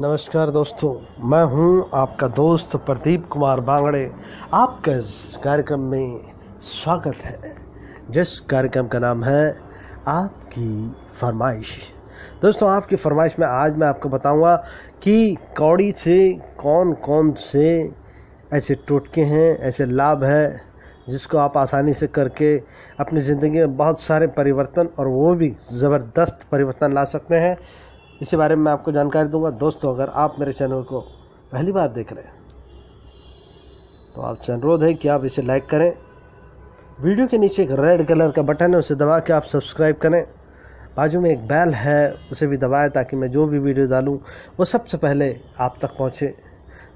नमस्कार दोस्तों मैं हूं आपका दोस्त प्रदीप कुमार बांगड़े आपका इस कार्यक्रम में स्वागत है जिस कार्यक्रम का नाम है आपकी फरमाइश दोस्तों आपकी फरमाइश में आज मैं आपको बताऊंगा कि कौड़ी से कौन कौन से ऐसे टोटके हैं ऐसे लाभ है जिसको आप आसानी से करके अपनी ज़िंदगी में बहुत सारे परिवर्तन और वो भी ज़बरदस्त परिवर्तन ला सकते हैं इसी बारे में मैं आपको जानकारी दूंगा दोस्तों अगर आप मेरे चैनल को पहली बार देख रहे हैं तो आपसे अनुरोध है कि आप इसे लाइक करें वीडियो के नीचे एक रेड कलर का बटन है उसे दबा के आप सब्सक्राइब करें बाजू में एक बैल है उसे भी दबाएं ताकि मैं जो भी वीडियो डालूं वो सबसे पहले आप तक पहुंचे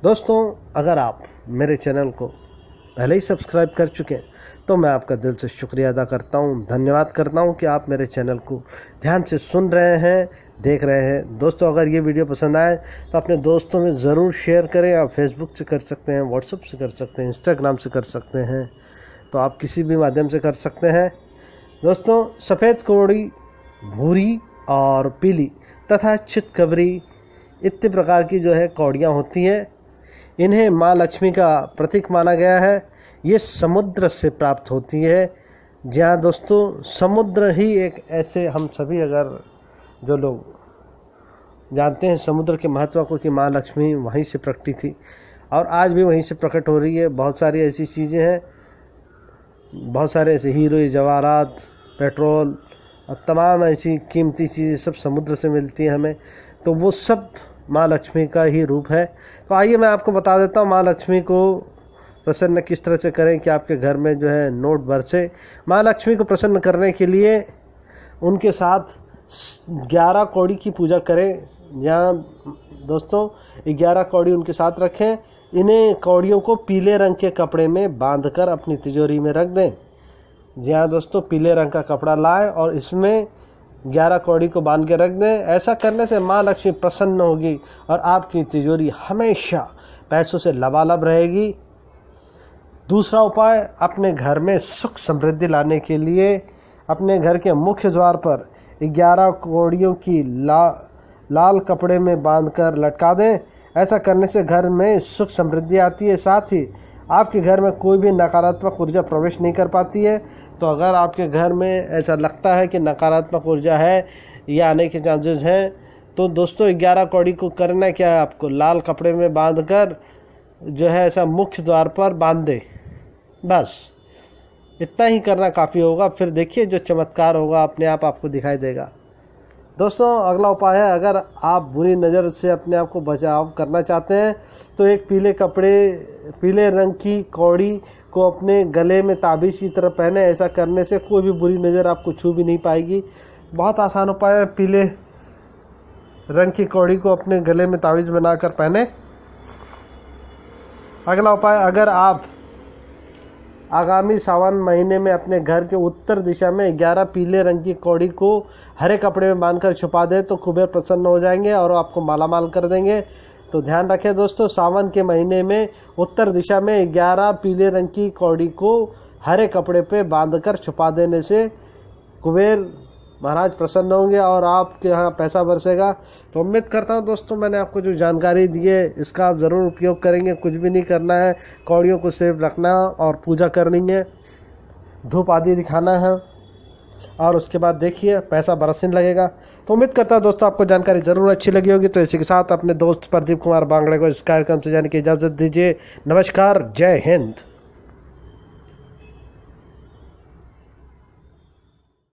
दोस्तों अगर आप मेरे चैनल को पहले ही सब्सक्राइब कर चुके हैं तो मैं आपका दिल से शुक्रिया अदा करता हूँ धन्यवाद करता हूँ कि आप मेरे चैनल को ध्यान से सुन रहे हैं देख रहे हैं दोस्तों अगर ये वीडियो पसंद आए तो अपने दोस्तों में ज़रूर शेयर करें आप फेसबुक से कर सकते हैं व्हाट्सअप से कर सकते हैं इंस्टाग्राम से कर सकते हैं तो आप किसी भी माध्यम से कर सकते हैं दोस्तों सफ़ेद कोड़ी भूरी और पीली तथा छितकबरी इतने प्रकार की जो है कौड़ियाँ होती हैं इन्हें माँ लक्ष्मी का प्रतीक माना गया है ये समुद्र से प्राप्त होती है जहाँ दोस्तों समुद्र ही एक ऐसे हम सभी अगर जो लोग जानते हैं समुद्र के महत्व को कि माँ लक्ष्मी वहीं से प्रकटी थी और आज भी वहीं से प्रकट हो रही है बहुत सारी ऐसी चीज़ें हैं बहुत सारे ऐसे हीरो जवाहरात पेट्रोल और तमाम ऐसी कीमती चीज़ें सब समुद्र से मिलती हैं हमें तो वो सब माँ लक्ष्मी का ही रूप है तो आइए मैं आपको बता देता हूँ माँ लक्ष्मी को प्रसन्न किस तरह से करें कि आपके घर में जो है नोट बरसे माँ लक्ष्मी को प्रसन्न करने के लिए उनके साथ ग्यारह कौड़ी की पूजा करें या दोस्तों ग्यारह कौड़ी उनके साथ रखें इन्हें कौड़ियों को पीले रंग के कपड़े में बांधकर अपनी तिजोरी में रख दें जी हाँ दोस्तों पीले रंग का कपड़ा लाएं और इसमें ग्यारह कौड़ी को बांध के रख दें ऐसा करने से माँ लक्ष्मी प्रसन्न होगी और आपकी तिजोरी हमेशा पैसों से लबालब रहेगी दूसरा उपाय अपने घर में सुख समृद्धि लाने के लिए अपने घर के मुख्य द्वार पर ग्यारह कौड़ियों की ला लाल कपड़े में बांधकर लटका दें ऐसा करने से घर में सुख समृद्धि आती है साथ ही आपके घर में कोई भी नकारात्मक ऊर्जा प्रवेश नहीं कर पाती है तो अगर आपके घर में ऐसा लगता है कि नकारात्मक ऊर्जा है या आने के चांसेस हैं तो दोस्तों ग्यारह कौड़ी को करना क्या है आपको लाल कपड़े में बांध कर जो है ऐसा मुख्य द्वार पर बांध दें बस इतना ही करना काफ़ी होगा फिर देखिए जो चमत्कार होगा अपने आप आपको दिखाई देगा दोस्तों अगला उपाय है अगर आप बुरी नज़र से अपने आप को बचाव करना चाहते हैं तो एक पीले कपड़े पीले रंग की कौड़ी को अपने गले में ताबीज़ की तरह पहने ऐसा करने से कोई भी बुरी नज़र आपको छू भी नहीं पाएगी बहुत आसान उपाय है पीले रंग की कौड़ी को अपने गले में ताबीज़ बनाकर पहने अगला उपाय अगर आप आगामी सावन महीने में अपने घर के उत्तर दिशा में ग्यारह पीले रंग की कौड़ी को हरे कपड़े में बांधकर छुपा दे तो कुबेर प्रसन्न हो जाएंगे और आपको मालामाल कर देंगे तो ध्यान रखें दोस्तों सावन के महीने में उत्तर दिशा में ग्यारह पीले रंग की कौड़ी को हरे कपड़े पे बांधकर छुपा देने से कुबेर महाराज प्रसन्न होंगे और आपके यहाँ पैसा बरसेगा तो उम्मीद करता हूँ दोस्तों मैंने आपको जो जानकारी दी है इसका आप ज़रूर उपयोग करेंगे कुछ भी नहीं करना है कौड़ियों को सेफ रखना है और पूजा करनी है धूप आदि दिखाना है और उसके बाद देखिए पैसा बरसने लगेगा तो उम्मीद करता हूँ दोस्तों आपको जानकारी ज़रूर अच्छी लगी होगी तो इसी के साथ अपने दोस्त प्रदीप कुमार बांगड़े को इस कार्यक्रम से जाने की इजाज़त दीजिए नमस्कार जय हिंद